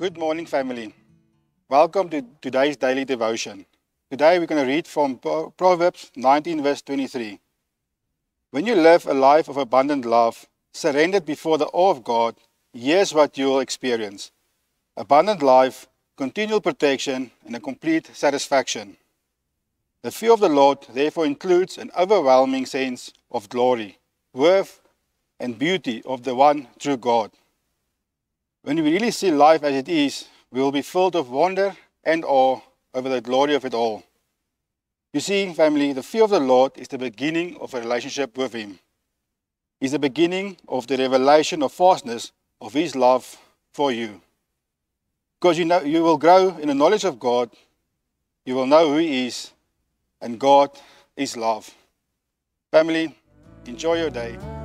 Good morning, family. Welcome to today's daily devotion. Today we're going to read from Proverbs 19, verse 23. When you live a life of abundant love, surrendered before the awe of God, here's what you'll experience abundant life, continual protection, and a complete satisfaction. The fear of the Lord therefore includes an overwhelming sense of glory, worth, and beauty of the one true God. When we really see life as it is, we will be filled with wonder and awe over the glory of it all. You see, family, the fear of the Lord is the beginning of a relationship with Him. It's the beginning of the revelation of vastness of His love for you. Because you, know, you will grow in the knowledge of God, you will know who He is, and God is love. Family, enjoy your day.